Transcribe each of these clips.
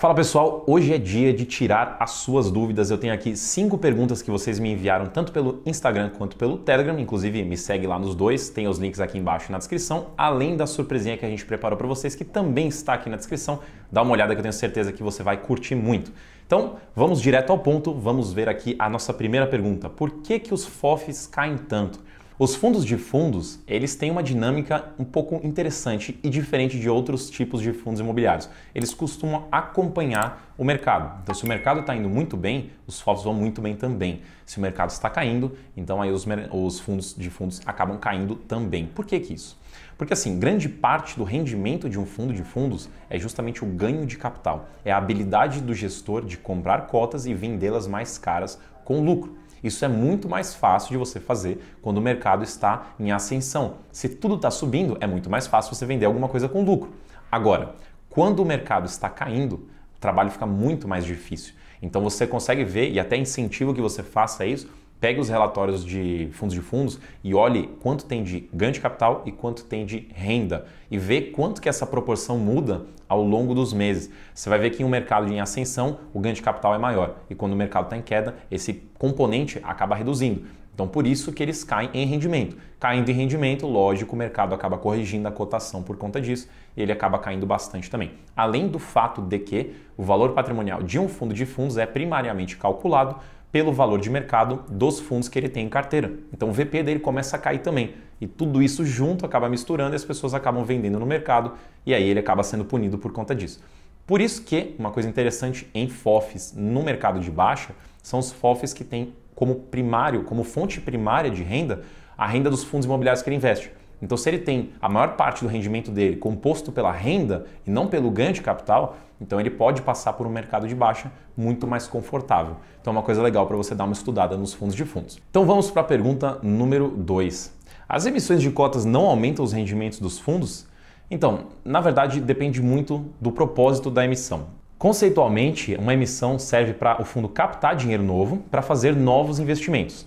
Fala pessoal, hoje é dia de tirar as suas dúvidas. Eu tenho aqui cinco perguntas que vocês me enviaram tanto pelo Instagram quanto pelo Telegram. Inclusive, me segue lá nos dois, tem os links aqui embaixo na descrição, além da surpresinha que a gente preparou para vocês, que também está aqui na descrição. Dá uma olhada que eu tenho certeza que você vai curtir muito. Então, vamos direto ao ponto, vamos ver aqui a nossa primeira pergunta. Por que, que os FOFs caem tanto? Os fundos de fundos, eles têm uma dinâmica um pouco interessante e diferente de outros tipos de fundos imobiliários. Eles costumam acompanhar o mercado. Então, se o mercado está indo muito bem, os FOFs vão muito bem também. Se o mercado está caindo, então aí os, os fundos de fundos acabam caindo também. Por que, que isso? Porque assim, grande parte do rendimento de um fundo de fundos é justamente o ganho de capital. É a habilidade do gestor de comprar cotas e vendê-las mais caras com lucro. Isso é muito mais fácil de você fazer quando o mercado está em ascensão. Se tudo está subindo, é muito mais fácil você vender alguma coisa com lucro. Agora, quando o mercado está caindo, o trabalho fica muito mais difícil. Então você consegue ver e até incentivo que você faça isso Pegue os relatórios de fundos de fundos e olhe quanto tem de ganho de capital e quanto tem de renda e vê quanto que essa proporção muda ao longo dos meses. Você vai ver que em um mercado em ascensão, o ganho de capital é maior e quando o mercado está em queda, esse componente acaba reduzindo. Então, por isso que eles caem em rendimento. Caindo em rendimento, lógico, o mercado acaba corrigindo a cotação por conta disso e ele acaba caindo bastante também. Além do fato de que o valor patrimonial de um fundo de fundos é primariamente calculado pelo valor de mercado dos fundos que ele tem em carteira. Então o VP dele começa a cair também. E tudo isso junto acaba misturando e as pessoas acabam vendendo no mercado e aí ele acaba sendo punido por conta disso. Por isso que uma coisa interessante em FOFs no mercado de baixa são os FOFs que têm como primário, como fonte primária de renda, a renda dos fundos imobiliários que ele investe. Então, se ele tem a maior parte do rendimento dele composto pela renda e não pelo ganho de capital, então ele pode passar por um mercado de baixa muito mais confortável. Então, é uma coisa legal para você dar uma estudada nos fundos de fundos. Então, vamos para a pergunta número 2. As emissões de cotas não aumentam os rendimentos dos fundos? Então, na verdade, depende muito do propósito da emissão. Conceitualmente, uma emissão serve para o fundo captar dinheiro novo para fazer novos investimentos.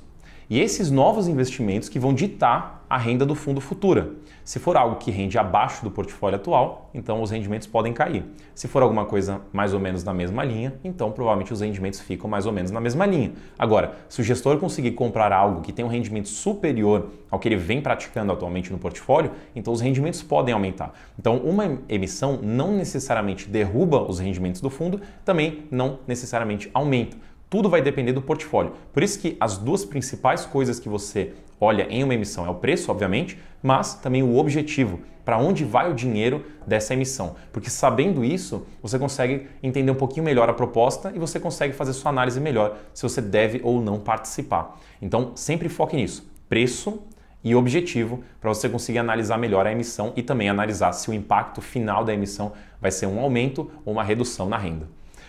E esses novos investimentos que vão ditar a renda do fundo futura. Se for algo que rende abaixo do portfólio atual, então os rendimentos podem cair. Se for alguma coisa mais ou menos na mesma linha, então provavelmente os rendimentos ficam mais ou menos na mesma linha. Agora, se o gestor conseguir comprar algo que tem um rendimento superior ao que ele vem praticando atualmente no portfólio, então os rendimentos podem aumentar. Então, uma emissão não necessariamente derruba os rendimentos do fundo, também não necessariamente aumenta. Tudo vai depender do portfólio. Por isso que as duas principais coisas que você olha em uma emissão é o preço, obviamente, mas também o objetivo, para onde vai o dinheiro dessa emissão. Porque sabendo isso, você consegue entender um pouquinho melhor a proposta e você consegue fazer sua análise melhor se você deve ou não participar. Então, sempre foque nisso. Preço e objetivo para você conseguir analisar melhor a emissão e também analisar se o impacto final da emissão vai ser um aumento ou uma redução na renda.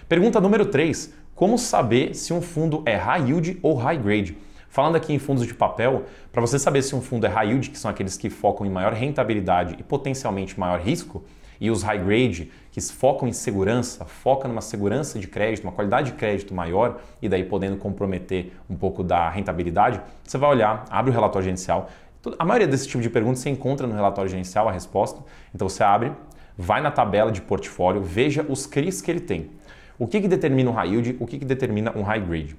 Pergunta número 3: Como saber se um fundo é high yield ou high grade? Falando aqui em fundos de papel, para você saber se um fundo é high yield, que são aqueles que focam em maior rentabilidade e potencialmente maior risco, e os high grade, que focam em segurança, foca numa segurança de crédito, uma qualidade de crédito maior e daí podendo comprometer um pouco da rentabilidade, você vai olhar, abre o relatório gerencial. A maioria desse tipo de pergunta você encontra no relatório gerencial a resposta. Então você abre, vai na tabela de portfólio, veja os CRIs que ele tem. O que, que determina um high yield, o que, que determina um high grade.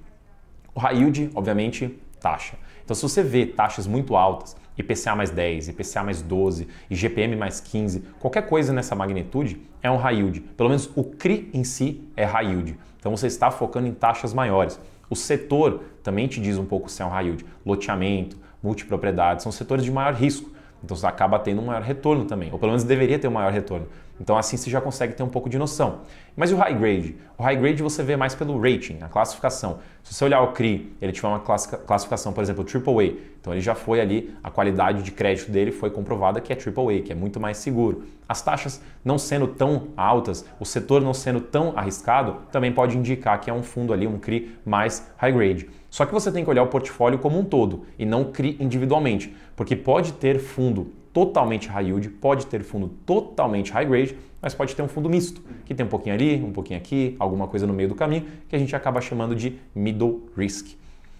O high yield, obviamente, taxa. Então, se você vê taxas muito altas, IPCA mais 10, IPCA mais 12, IGPM mais 15, qualquer coisa nessa magnitude é um high yield. Pelo menos o CRI em si é high yield. Então, você está focando em taxas maiores. O setor também te diz um pouco se é um high yield. Loteamento, multipropriedade, são setores de maior risco. Então você acaba tendo um maior retorno também, ou pelo menos deveria ter um maior retorno. Então assim você já consegue ter um pouco de noção. Mas e o high grade? O high grade você vê mais pelo rating, a classificação. Se você olhar o CRI, ele tiver uma classificação, por exemplo, AAA. Então ele já foi ali, a qualidade de crédito dele foi comprovada que é AAA, que é muito mais seguro. As taxas não sendo tão altas, o setor não sendo tão arriscado, também pode indicar que é um fundo ali, um CRI mais high grade. Só que você tem que olhar o portfólio como um todo e não CRI individualmente, porque pode ter fundo totalmente high yield, pode ter fundo totalmente high grade mas pode ter um fundo misto, que tem um pouquinho ali, um pouquinho aqui, alguma coisa no meio do caminho, que a gente acaba chamando de middle risk.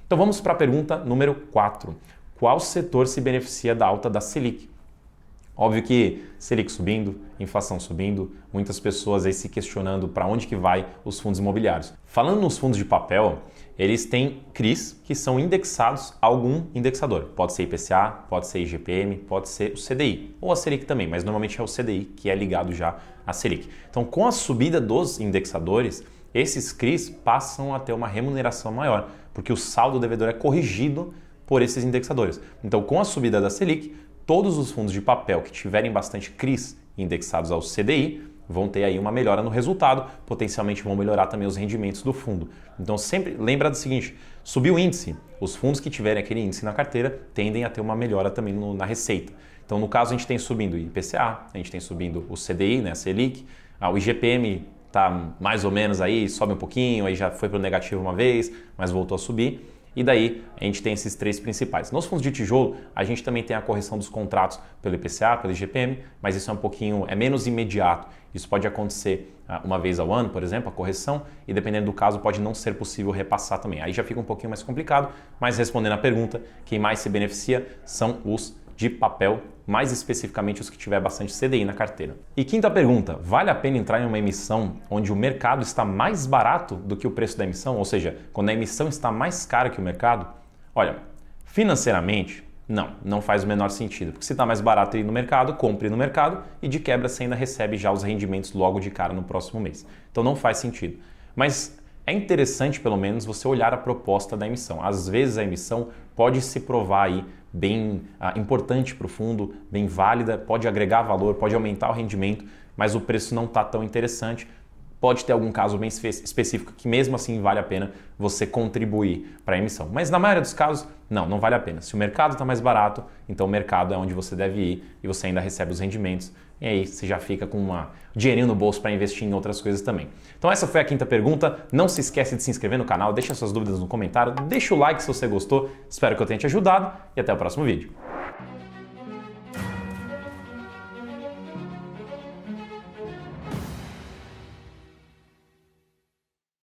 Então vamos para a pergunta número 4. Qual setor se beneficia da alta da Selic? Óbvio que Selic subindo, inflação subindo, muitas pessoas aí se questionando para onde que vai os fundos imobiliários. Falando nos fundos de papel, eles têm CRIs que são indexados a algum indexador. Pode ser IPCA, pode ser IGPM, pode ser o CDI ou a Selic também, mas normalmente é o CDI que é ligado já à Selic. Então, com a subida dos indexadores, esses CRIs passam a ter uma remuneração maior, porque o saldo devedor é corrigido por esses indexadores. Então, com a subida da Selic, todos os fundos de papel que tiverem bastante CRIs indexados ao CDI vão ter aí uma melhora no resultado, potencialmente vão melhorar também os rendimentos do fundo. Então sempre lembra do seguinte, subiu o índice, os fundos que tiverem aquele índice na carteira tendem a ter uma melhora também no, na receita. Então no caso a gente tem subindo o IPCA, a gente tem subindo o CDI, né, a Selic, ah, o IGPM está mais ou menos aí, sobe um pouquinho, aí já foi para o negativo uma vez, mas voltou a subir. E daí a gente tem esses três principais. Nos fundos de tijolo, a gente também tem a correção dos contratos pelo IPCA, pelo IGPM, mas isso é um pouquinho, é menos imediato. Isso pode acontecer ah, uma vez ao ano, por exemplo, a correção, e dependendo do caso, pode não ser possível repassar também. Aí já fica um pouquinho mais complicado, mas respondendo à pergunta, quem mais se beneficia são os de papel, mais especificamente os que tiver bastante CDI na carteira. E quinta pergunta: vale a pena entrar em uma emissão onde o mercado está mais barato do que o preço da emissão, ou seja, quando a emissão está mais cara que o mercado? Olha, financeiramente, não, não faz o menor sentido, porque se está mais barato ir no mercado, compre no mercado e de quebra você ainda recebe já os rendimentos logo de cara no próximo mês. Então não faz sentido. Mas é interessante, pelo menos, você olhar a proposta da emissão. Às vezes a emissão pode se provar aí bem ah, importante para o fundo, bem válida, pode agregar valor, pode aumentar o rendimento, mas o preço não está tão interessante. Pode ter algum caso bem específico que mesmo assim vale a pena você contribuir para a emissão. Mas na maioria dos casos, não, não vale a pena. Se o mercado está mais barato, então o mercado é onde você deve ir e você ainda recebe os rendimentos e aí você já fica com uma dinheirinho no bolso para investir em outras coisas também. Então essa foi a quinta pergunta. Não se esquece de se inscrever no canal, deixa suas dúvidas no comentário, deixa o like se você gostou. Espero que eu tenha te ajudado e até o próximo vídeo.